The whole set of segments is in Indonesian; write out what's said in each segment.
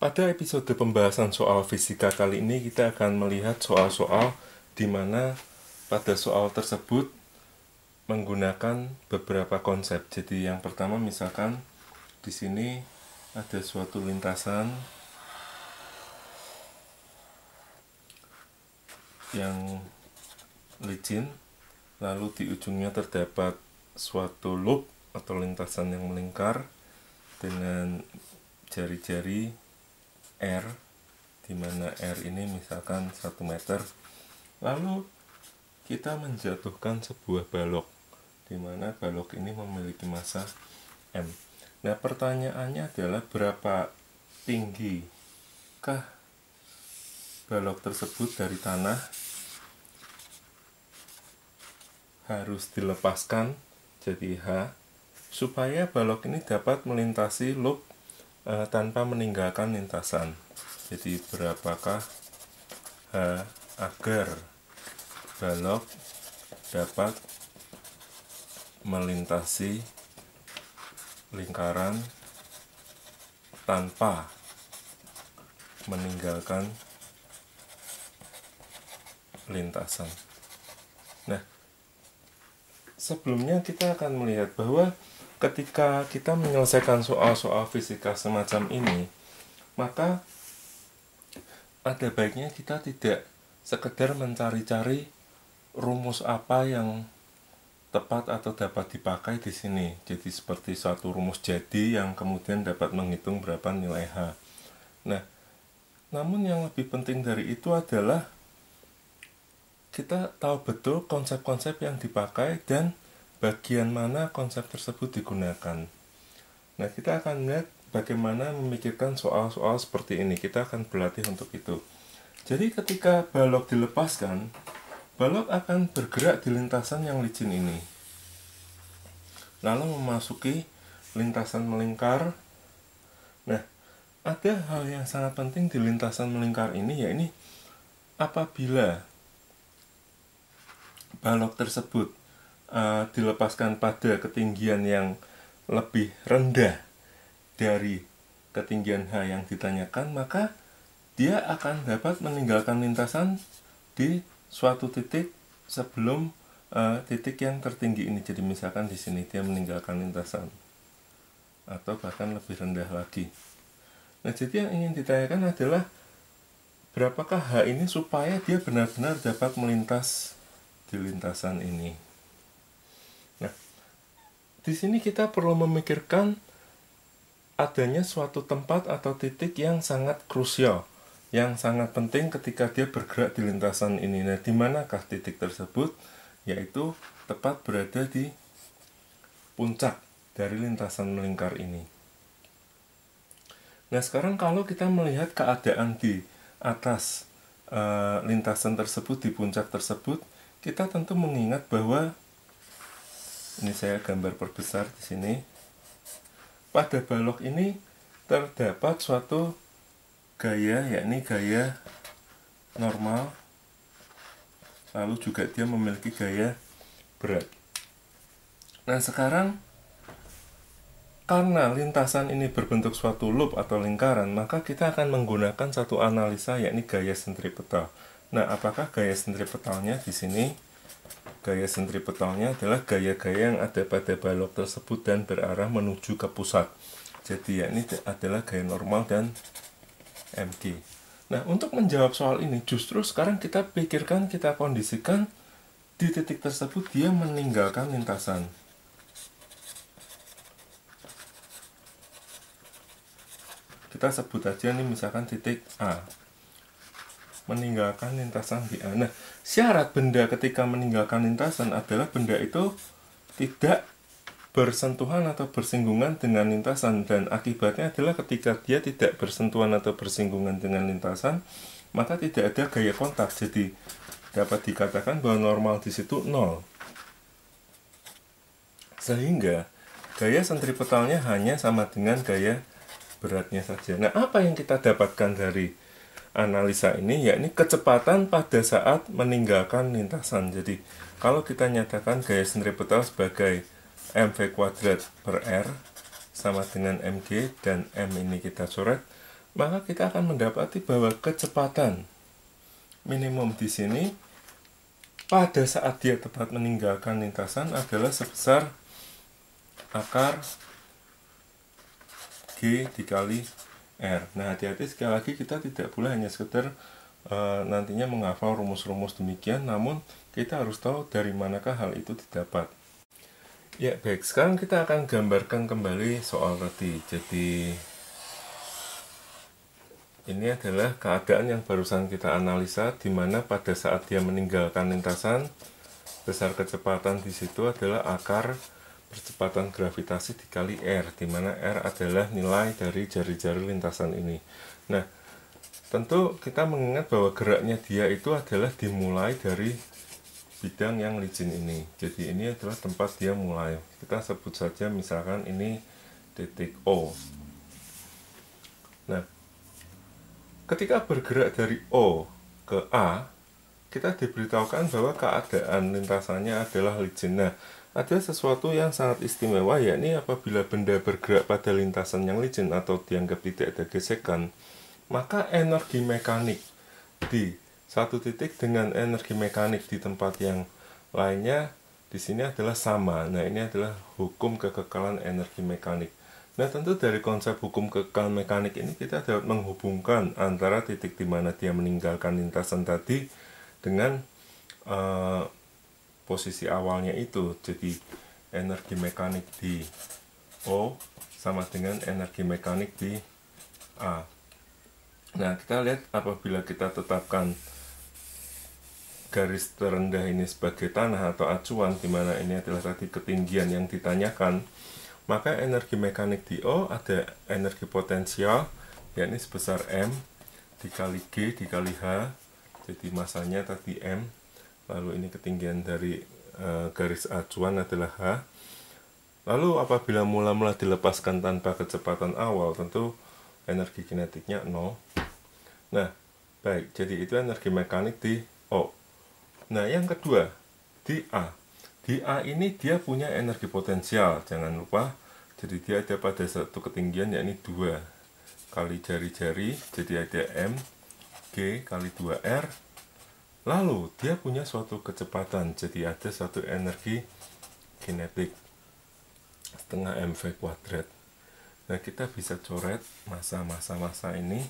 Pada episode pembahasan soal fisika kali ini kita akan melihat soal-soal di mana pada soal tersebut menggunakan beberapa konsep. Jadi yang pertama misalkan di sini ada suatu lintasan yang licin lalu di ujungnya terdapat suatu loop atau lintasan yang melingkar dengan jari-jari R dimana R ini misalkan 1 meter lalu kita menjatuhkan sebuah balok dimana balok ini memiliki massa M nah pertanyaannya adalah berapa tinggi kah balok tersebut dari tanah harus dilepaskan jadi H supaya balok ini dapat melintasi loop uh, tanpa meninggalkan lintasan. Jadi berapakah uh, agar balok dapat melintasi lingkaran tanpa meninggalkan lintasan. Nah, sebelumnya kita akan melihat bahwa ketika kita menyelesaikan soal-soal fisika semacam ini, maka ada baiknya kita tidak sekedar mencari-cari rumus apa yang tepat atau dapat dipakai di sini. Jadi seperti suatu rumus jadi yang kemudian dapat menghitung berapa nilai H. Nah, namun yang lebih penting dari itu adalah kita tahu betul konsep-konsep yang dipakai dan bagian mana konsep tersebut digunakan. Nah, kita akan lihat bagaimana memikirkan soal-soal seperti ini. Kita akan berlatih untuk itu. Jadi ketika balok dilepaskan, balok akan bergerak di lintasan yang licin ini. Lalu memasuki lintasan melingkar. Nah, ada hal yang sangat penting di lintasan melingkar ini ya apabila balok tersebut uh, dilepaskan pada ketinggian yang lebih rendah dari ketinggian H yang ditanyakan, maka dia akan dapat meninggalkan lintasan di suatu titik sebelum uh, titik yang tertinggi ini. Jadi misalkan di sini dia meninggalkan lintasan atau bahkan lebih rendah lagi. Nah, jadi yang ingin ditanyakan adalah berapakah H ini supaya dia benar-benar dapat melintas di lintasan ini di sini kita perlu memikirkan adanya suatu tempat atau titik yang sangat krusial, yang sangat penting ketika dia bergerak di lintasan ini. Nah, di manakah titik tersebut? Yaitu tepat berada di puncak dari lintasan melingkar ini. Nah, sekarang kalau kita melihat keadaan di atas e, lintasan tersebut, di puncak tersebut, kita tentu mengingat bahwa ini saya gambar perbesar di sini pada balok ini terdapat suatu gaya yakni gaya normal lalu juga dia memiliki gaya berat nah sekarang karena lintasan ini berbentuk suatu loop atau lingkaran, maka kita akan menggunakan satu analisa yakni gaya sentripetal. Nah, apakah gaya sentripetalnya di sini Gaya sentripetalnya adalah gaya-gaya yang ada pada balok tersebut dan berarah menuju ke pusat. Jadi ya ini adalah gaya normal dan MG. Nah, untuk menjawab soal ini, justru sekarang kita pikirkan, kita kondisikan di titik tersebut dia meninggalkan lintasan. Kita sebut aja ini misalkan titik A meninggalkan lintasan di Nah, syarat benda ketika meninggalkan lintasan adalah benda itu tidak bersentuhan atau bersinggungan dengan lintasan dan akibatnya adalah ketika dia tidak bersentuhan atau bersinggungan dengan lintasan maka tidak ada gaya kontak jadi dapat dikatakan bahwa normal di situ nol sehingga gaya sentripetalnya hanya sama dengan gaya beratnya saja nah apa yang kita dapatkan dari analisa ini yakni kecepatan pada saat meninggalkan lintasan. Jadi kalau kita nyatakan gaya sentripetal sebagai mv kuadrat per r sama dengan mg dan m ini kita coret, maka kita akan mendapati bahwa kecepatan minimum di sini pada saat dia tepat meninggalkan lintasan adalah sebesar akar G dikali R. Nah, hati-hati sekali lagi kita tidak boleh hanya sekedar e, nantinya menghafal rumus-rumus demikian, namun kita harus tahu dari manakah hal itu didapat. Ya, baik. Sekarang kita akan gambarkan kembali soal tadi. Jadi, ini adalah keadaan yang barusan kita analisa, di mana pada saat dia meninggalkan lintasan, besar kecepatan di situ adalah akar percepatan gravitasi dikali R, di mana R adalah nilai dari jari-jari lintasan ini. Nah, tentu kita mengingat bahwa geraknya dia itu adalah dimulai dari bidang yang licin ini. Jadi ini adalah tempat dia mulai. Kita sebut saja misalkan ini titik O. Nah, ketika bergerak dari O ke A, kita diberitahukan bahwa keadaan lintasannya adalah licin. Nah, ada sesuatu yang sangat istimewa yakni apabila benda bergerak pada lintasan yang licin atau dianggap tidak ada gesekan, maka energi mekanik di satu titik dengan energi mekanik di tempat yang lainnya di sini adalah sama. Nah, ini adalah hukum kekekalan energi mekanik. Nah, tentu dari konsep hukum kekekalan mekanik ini kita dapat menghubungkan antara titik di mana dia meninggalkan lintasan tadi dengan uh, posisi awalnya itu jadi energi mekanik di O sama dengan energi mekanik di A nah kita lihat apabila kita tetapkan garis terendah ini sebagai tanah atau acuan di mana ini adalah tadi ketinggian yang ditanyakan maka energi mekanik di O ada energi potensial yakni sebesar M dikali G dikali H jadi masanya tadi M lalu ini ketinggian dari e, garis acuan adalah H lalu apabila mula-mula dilepaskan tanpa kecepatan awal tentu energi kinetiknya 0 nah baik jadi itu energi mekanik di O nah yang kedua di A di A ini dia punya energi potensial jangan lupa jadi dia ada pada satu ketinggian yakni 2 kali jari-jari jadi ada M G kali 2R Lalu dia punya suatu kecepatan, jadi ada suatu energi kinetik setengah mv kuadrat. Nah kita bisa coret masa-masa-masa ini,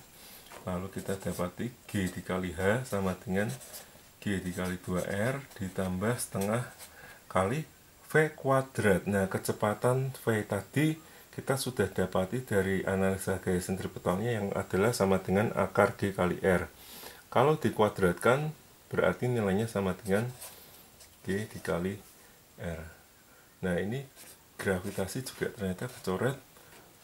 lalu kita dapati g dikali h sama dengan g dikali 2r ditambah setengah kali v kuadrat. Nah kecepatan v tadi kita sudah dapati dari analisa gaya sentripetalnya yang adalah sama dengan akar G kali R. Kalau dikuadratkan, berarti nilainya sama dengan G dikali R nah ini gravitasi juga ternyata kecoret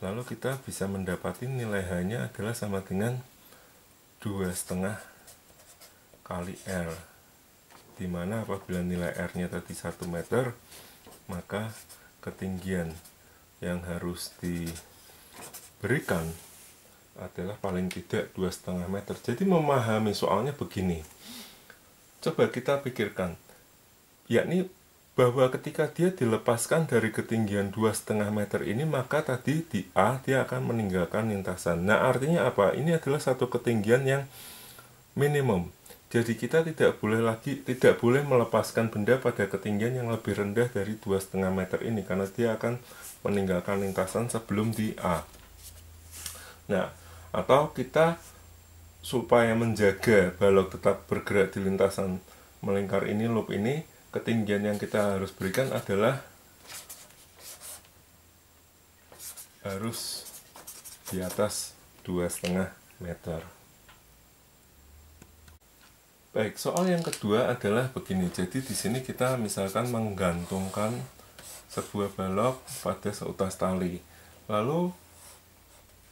lalu kita bisa mendapati nilai hanya adalah sama dengan dua setengah kali R dimana apabila nilai R nya tadi 1 meter maka ketinggian yang harus diberikan adalah paling tidak dua setengah meter. Jadi memahami soalnya begini, Coba kita pikirkan, yakni bahwa ketika dia dilepaskan dari ketinggian 2,5 meter ini maka tadi di A dia akan meninggalkan lintasan. Nah, artinya apa? Ini adalah satu ketinggian yang minimum. Jadi kita tidak boleh lagi tidak boleh melepaskan benda pada ketinggian yang lebih rendah dari 2,5 meter ini karena dia akan meninggalkan lintasan sebelum di A. Nah, atau kita supaya menjaga balok tetap bergerak di lintasan melingkar ini loop ini ketinggian yang kita harus berikan adalah harus di atas dua setengah meter baik soal yang kedua adalah begini jadi di sini kita misalkan menggantungkan sebuah balok pada seutas tali lalu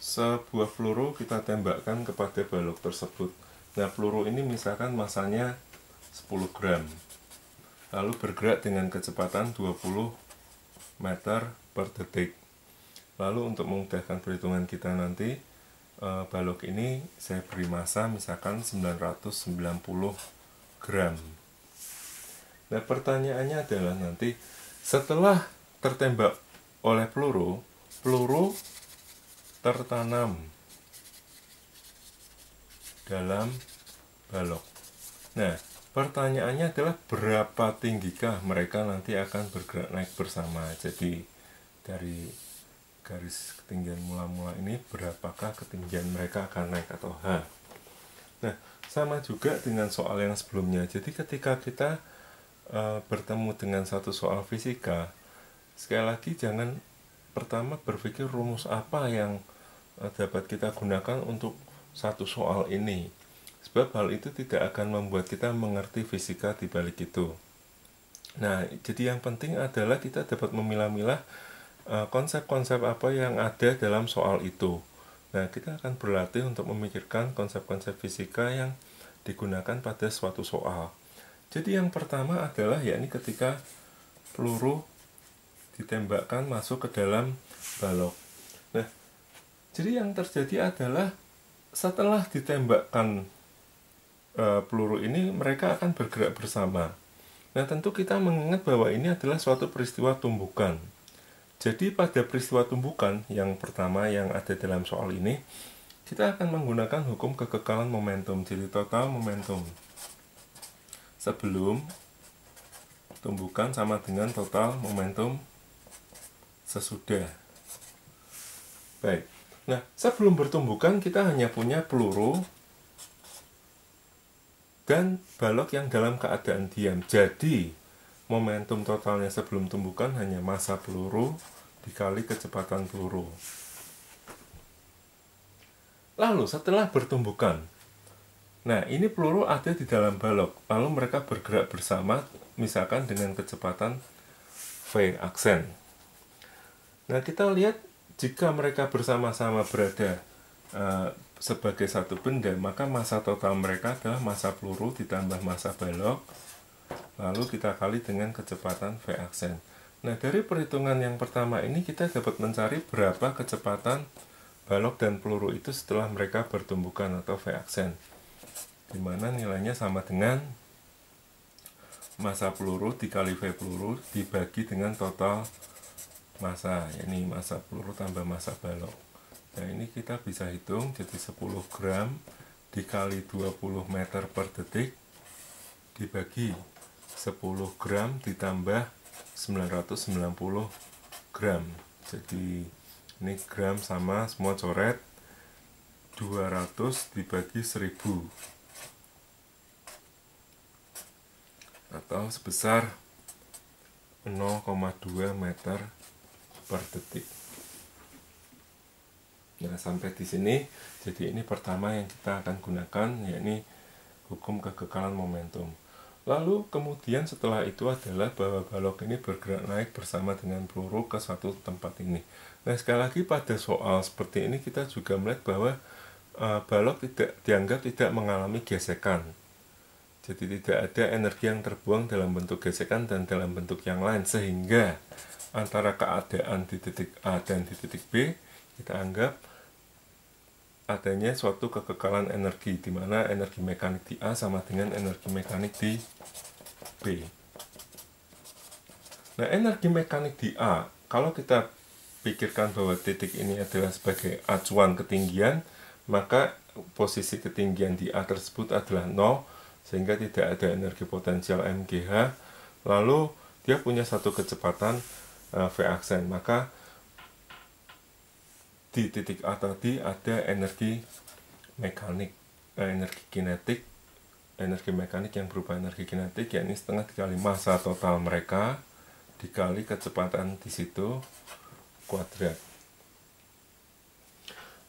sebuah peluru kita tembakkan kepada balok tersebut nah peluru ini misalkan masanya 10 gram lalu bergerak dengan kecepatan 20 meter per detik lalu untuk memudahkan perhitungan kita nanti eh, balok ini saya beri masa misalkan 990 gram nah pertanyaannya adalah nanti setelah tertembak oleh peluru peluru tertanam dalam balok. Nah, pertanyaannya adalah berapa tinggikah mereka nanti akan bergerak naik bersama. Jadi dari garis ketinggian mula-mula ini berapakah ketinggian mereka akan naik atau H. Nah, sama juga dengan soal yang sebelumnya. Jadi ketika kita e, bertemu dengan satu soal fisika, sekali lagi jangan pertama berpikir rumus apa yang Eh, dapat kita gunakan untuk satu soal ini sebab hal itu tidak akan membuat kita mengerti fisika di balik itu. Nah, jadi yang penting adalah kita dapat memilah-milah eh, konsep-konsep apa yang ada dalam soal itu. Nah, kita akan berlatih untuk memikirkan konsep-konsep fisika yang digunakan pada suatu soal. Jadi yang pertama adalah yakni ketika peluru ditembakkan masuk ke dalam balok. Nah, jadi yang terjadi adalah setelah ditembakkan e, peluru ini mereka akan bergerak bersama. Nah, tentu kita mengingat bahwa ini adalah suatu peristiwa tumbukan. Jadi pada peristiwa tumbukan yang pertama yang ada dalam soal ini, kita akan menggunakan hukum kekekalan momentum, jadi total momentum. Sebelum tumbukan sama dengan total momentum sesudah. Baik. Nah, sebelum bertumbukan kita hanya punya peluru dan balok yang dalam keadaan diam. Jadi, momentum totalnya sebelum tumbukan hanya masa peluru dikali kecepatan peluru. Lalu, setelah bertumbukan, nah ini peluru ada di dalam balok, lalu mereka bergerak bersama, misalkan dengan kecepatan V aksen. Nah, kita lihat jika mereka bersama-sama berada uh, sebagai satu benda, maka masa total mereka adalah masa peluru ditambah masa balok, lalu kita kali dengan kecepatan V aksen. Nah, dari perhitungan yang pertama ini kita dapat mencari berapa kecepatan balok dan peluru itu setelah mereka bertumbukan atau V aksen. di mana nilainya sama dengan masa peluru dikali V peluru dibagi dengan total masa, ini masa peluru tambah masa balok nah ini kita bisa hitung jadi 10 gram dikali 20 meter per detik dibagi 10 gram ditambah 990 gram jadi ini gram sama semua coret 200 dibagi 1000 atau sebesar 0,2 meter per detik nah sampai di sini jadi ini pertama yang kita akan gunakan yakni hukum kekekalan momentum lalu kemudian setelah itu adalah bahwa balok ini bergerak naik bersama dengan peluru ke satu tempat ini nah sekali lagi pada soal seperti ini kita juga melihat bahwa uh, balok tidak dianggap tidak mengalami gesekan jadi tidak ada energi yang terbuang dalam bentuk gesekan dan dalam bentuk yang lain sehingga antara keadaan di titik A dan di titik B kita anggap adanya suatu kekekalan energi di mana energi mekanik di A sama dengan energi mekanik di B. Nah, energi mekanik di A kalau kita pikirkan bahwa titik ini adalah sebagai acuan ketinggian, maka posisi ketinggian di A tersebut adalah 0 sehingga tidak ada energi potensial MGH lalu dia punya satu kecepatan uh, V aksen maka di titik A tadi ada energi mekanik, eh, energi kinetik, energi mekanik yang berupa energi kinetik, yakni setengah dikali massa total mereka dikali kecepatan di situ kuadrat.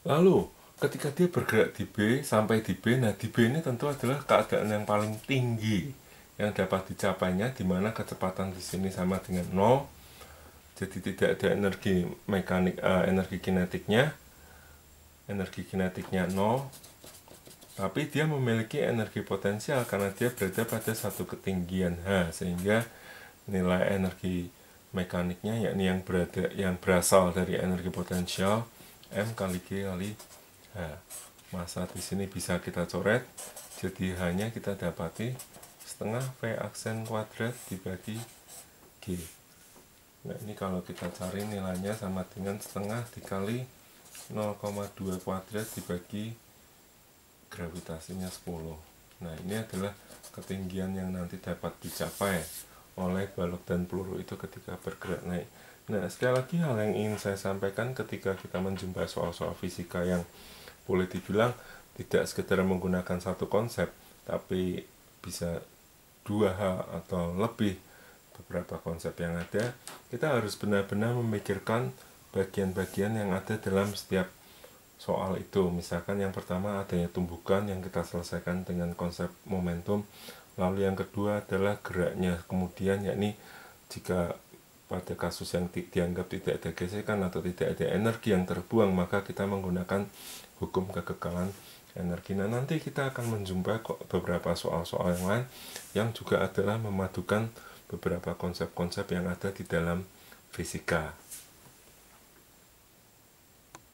Lalu ketika dia bergerak di B sampai di B, nah di B ini tentu adalah keadaan yang paling tinggi yang dapat dicapainya di mana kecepatan di sini sama dengan 0. Jadi tidak ada energi mekanik uh, energi kinetiknya. Energi kinetiknya 0. Tapi dia memiliki energi potensial karena dia berada pada satu ketinggian H sehingga nilai energi mekaniknya yakni yang berada yang berasal dari energi potensial M kali G kali Nah, masa di sini bisa kita coret, jadi hanya kita dapati setengah V aksen kuadrat dibagi G. Nah, ini kalau kita cari nilainya sama dengan setengah dikali 0,2 kuadrat dibagi gravitasinya 10. Nah, ini adalah ketinggian yang nanti dapat dicapai oleh balok dan peluru itu ketika bergerak naik. Nah, sekali lagi hal yang ingin saya sampaikan ketika kita menjumpai soal-soal fisika yang boleh dibilang tidak sekedar menggunakan satu konsep tapi bisa dua hal atau lebih beberapa konsep yang ada kita harus benar-benar memikirkan bagian-bagian yang ada dalam setiap soal itu misalkan yang pertama adanya tumbukan yang kita selesaikan dengan konsep momentum lalu yang kedua adalah geraknya kemudian yakni jika pada kasus yang di, dianggap tidak ada gesekan atau tidak ada energi yang terbuang maka kita menggunakan hukum kekekalan energi. Nah, nanti kita akan menjumpai kok beberapa soal-soal yang lain yang juga adalah memadukan beberapa konsep-konsep yang ada di dalam fisika.